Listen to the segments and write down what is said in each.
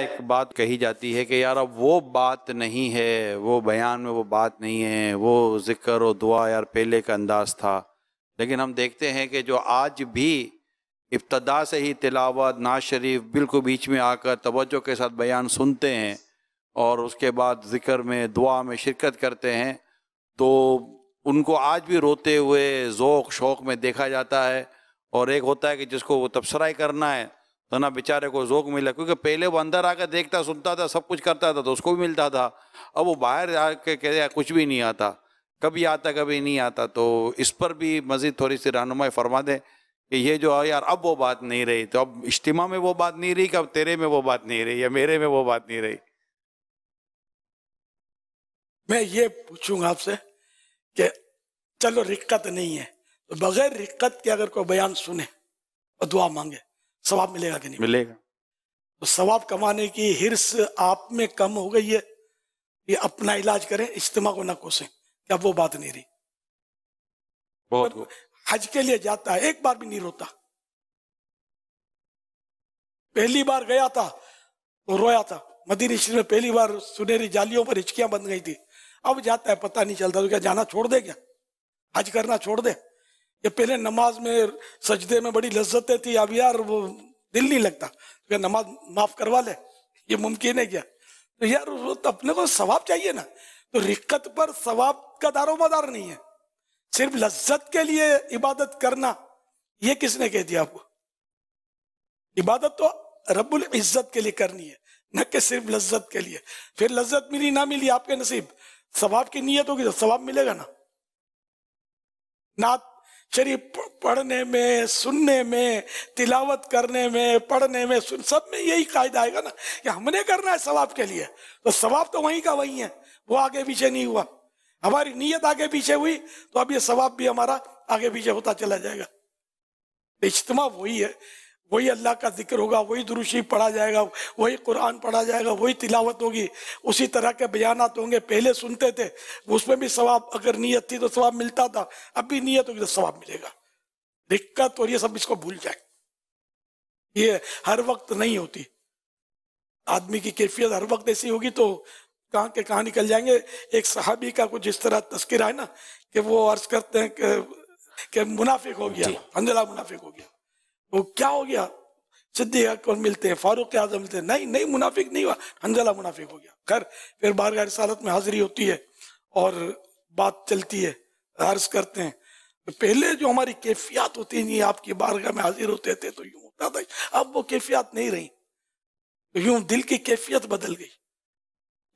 एक बात कही जाती है कि यार अब वो बात नहीं है वो बयान में वो बात नहीं है वो जिक्र और दुआ यार पहले का अंदाज था लेकिन हम देखते हैं कि जो आज भी इब्तदा से ही तिलावत नाज शरीफ बिल्कुल बीच में आकर तवज्जो के साथ बयान सुनते हैं और उसके बाद जिक्र में दुआ में शिरकत करते हैं तो उनको आज भी रोते हुए ओक़ शौक़ में देखा जाता है और एक होता है कि जिसको वो तबसरा करना है तो ना बेचारे को जोक मिला क्योंकि पहले वो अंदर आकर देखता सुनता था सब कुछ करता था तो उसको भी मिलता था अब वो बाहर आके कह कुछ भी नहीं आता कभी आता कभी नहीं आता तो इस पर भी मज़ीद थोड़ी सी रहनुमाई फरमा दें कि ये जो है यार अब वो बात नहीं रही तो अब इज्तम में वो बात नहीं रही कि अब तेरे में वो बात नहीं रही या मेरे में वो बात नहीं रही मैं ये पूछूंगा आपसे कि चलो रिक्कत नहीं है तो बगैर रिक्कत के अगर कोई बयान सुने और दुआ मांगे सवाब मिलेगा कि नहीं मिलेगा तो सवाब कमाने की हिरस आप में कम हो गई है ये अपना इलाज करें इज्तिमा को ना कोसें अब वो बात नहीं रही बहुत तो हज के लिए जाता है एक बार भी नहीं रोता पहली बार गया था तो रोया था मदीन शरीफ में पहली बार सुनहरी जालियों पर हिचकियां बन गई थी अब जाता है पता नहीं चलता तो क्या जाना छोड़ दे क्या हज करना छोड़ दे ये पहले नमाज में सजदे में बड़ी लज्जतें थी अब यार वो दिल नहीं लगता तो नमाज माफ करवा ले ये मुमकिन है क्या तो यार वो तो अपने को सवाब चाहिए ना तो रिक्कत पर सवाब का दारोमदार नहीं है सिर्फ लज्जत के लिए इबादत करना ये किसने कह दिया आपको इबादत तो रबुल इज्जत के लिए करनी है न कि सिर्फ लज्जत के लिए फिर लज्जत मिली ना मिली आपके नसीब सवाब की नीयत होगी तो सवाब मिलेगा ना नात शरीफ पढ़ने में सुनने में तिलावत करने में पढ़ने में सुन सब में यही कायदा आएगा ना कि हमने करना है सवाब के लिए तो सवाब तो वहीं का वहीं है वो आगे पीछे नहीं हुआ हमारी नीयत आगे पीछे हुई तो अब ये सवाब भी हमारा आगे पीछे होता चला जाएगा इज्तम वही है वही अल्लाह का जिक्र होगा वही दुरुशी पढ़ा जाएगा वही कुरान पढ़ा जाएगा वही तिलावत होगी उसी तरह के बयान होंगे पहले सुनते थे उसमें भी सवाब अगर नीयत थी तो सवाब मिलता था अब भी नीयत होगी तो सवाब मिलेगा दिक्कत और ये सब इसको भूल जाए ये हर वक्त नहीं होती आदमी की कैफियत हर वक्त ऐसी होगी तो कहाँ के कहाँ निकल जाएंगे एक सहाबी का कुछ इस तरह तस्करा है ना कि वो अर्ज करते हैं कि, मुनाफिक हो गया हंजला मुनाफिक हो गया वो क्या हो गया सिद्धि अकबर मिलते हैं फारूक आजम मिलते हैं नहीं नहीं मुनाफिक नहीं हुआ हंजला मुनाफिक हो गया कर फिर गार सालत में हाजिरी होती है और बात चलती है अर्ज करते हैं पहले जो हमारी कैफियत होती नहीं आपकी बारगाह में हाजिर होते थे तो यूं होता था अब वो कैफियत नहीं रही यूं दिल की कैफियत बदल गई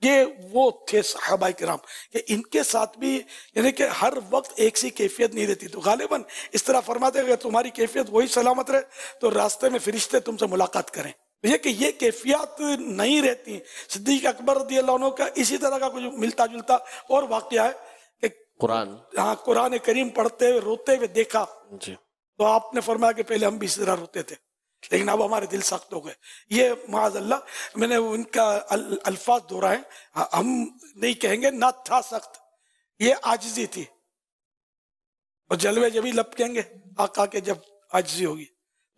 ये वो थे साहबा कराम कि इनके साथ भी यानी कि हर वक्त एक सी कैफियत नहीं रहती तो गालिबन इस तरह फरमाते अगर तुम्हारी कैफियत वही सलामत रहे तो रास्ते में फिरिश्ते तुमसे मुलाकात करें ये कि ये कैफियत नहीं रहती सिद्दीक अकबर रदी का इसी तरह का कुछ मिलता जुलता और वाक्य है कि कुरान हाँ कुरान करीम पढ़ते हुए रोते हुए देखा जी तो आपने फरमाया कि पहले हम भी इसी तरह रोते थे लेकिन अब हमारे दिल सख्त हो गए ये माजल्ला मैंने उनका अल्फाज दोहराए हाँ, हम नहीं कहेंगे ना था सख्त ये आजजी थी और जलवे जब ही लपकेंगे आका के जब आजजी होगी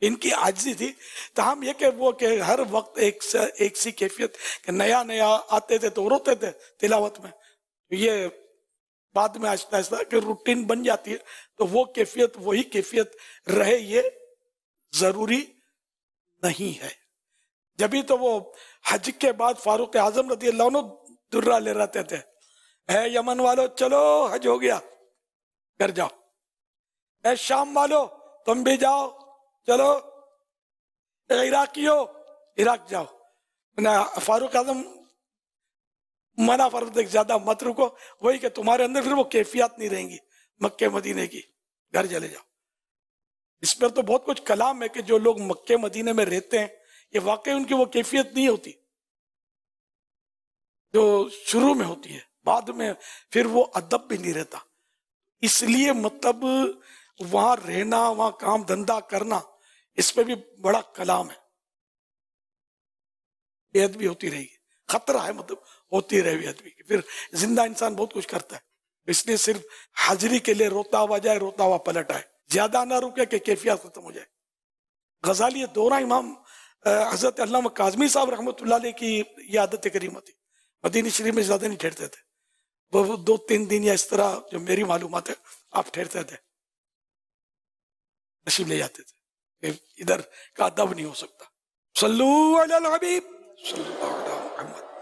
इनकी आजजी थी तो हम ये कह वो कि हर वक्त एक से एक सी कैफियत के नया नया आते थे तो रोते थे तिलावत में तो ये बाद में आहिस्ता आहिस्ता कि रूटीन बन जाती है तो वो कैफियत वही कैफियत रहे ये जरूरी नहीं है जब तो वो हज के बाद फारूक आजम रदी अल्लाह दुर्रा ले रहते थे है यमन वालो चलो हज हो गया घर जाओ ए शाम वालो तुम भी जाओ चलो इराकी हो इराक जाओ ना फारूक आजम मना देख ज्यादा मत रुको वही के तुम्हारे अंदर फिर वो कैफियत नहीं रहेंगी मक्के मदीने की घर चले जाओ इस पर तो बहुत कुछ कलाम है कि जो लोग मक्के मदीने में रहते हैं ये वाकई उनकी वो कैफियत नहीं होती जो शुरू में होती है बाद में फिर वो अदब भी नहीं रहता इसलिए मतलब वहां रहना वहां काम धंधा करना इस पर भी बड़ा कलाम है बेहद भी होती रहेगी खतरा है मतलब होती रहे बेहदबी की फिर जिंदा इंसान बहुत कुछ करता है इसलिए सिर्फ हाजिरी के लिए रोता हुआ जाए रोता हुआ पलट आए ज्यादा ना रुके कि कैफियत खत्म हो जाए ये दौरा इमाम हजरत अल्लाह काजमी साहब रहमत की ये आदत करीमा थी मदीनी शरीफ में ज़्यादा नहीं ठहरते थे वो दो तीन दिन या इस तरह जो मेरी मालूम है आप ठहरते थे नशीब ले जाते थे इधर का अदब नहीं हो सकता सल्लू हबीब